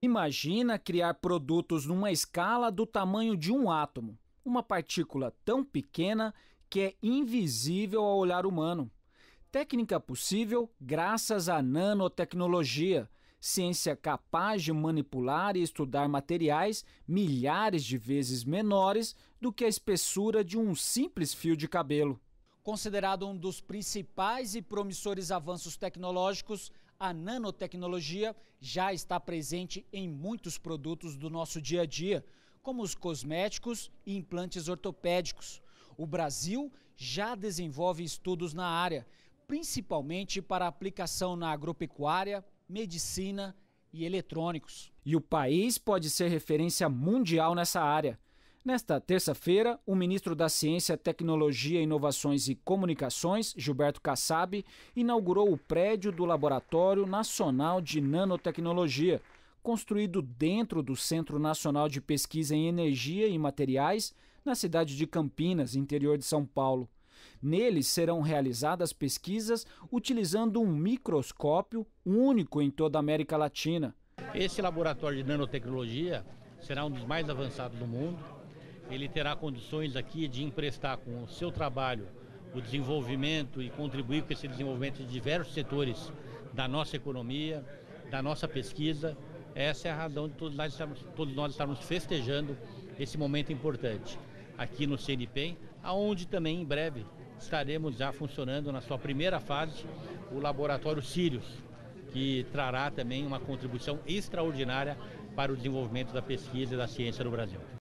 Imagina criar produtos numa escala do tamanho de um átomo, uma partícula tão pequena que é invisível ao olhar humano. Técnica possível graças à nanotecnologia, ciência capaz de manipular e estudar materiais milhares de vezes menores do que a espessura de um simples fio de cabelo. Considerado um dos principais e promissores avanços tecnológicos, a nanotecnologia já está presente em muitos produtos do nosso dia a dia, como os cosméticos e implantes ortopédicos. O Brasil já desenvolve estudos na área, principalmente para aplicação na agropecuária, medicina e eletrônicos. E o país pode ser referência mundial nessa área. Nesta terça-feira, o ministro da Ciência, Tecnologia, Inovações e Comunicações, Gilberto Kassab, inaugurou o prédio do Laboratório Nacional de Nanotecnologia, construído dentro do Centro Nacional de Pesquisa em Energia e Materiais, na cidade de Campinas, interior de São Paulo. Nele serão realizadas pesquisas utilizando um microscópio único em toda a América Latina. Esse laboratório de nanotecnologia será um dos mais avançados do mundo ele terá condições aqui de emprestar com o seu trabalho o desenvolvimento e contribuir com esse desenvolvimento de diversos setores da nossa economia, da nossa pesquisa. Essa é a razão de todos nós estarmos, todos nós estarmos festejando esse momento importante aqui no CNPEM, aonde também em breve estaremos já funcionando na sua primeira fase o laboratório Sirius, que trará também uma contribuição extraordinária para o desenvolvimento da pesquisa e da ciência no Brasil.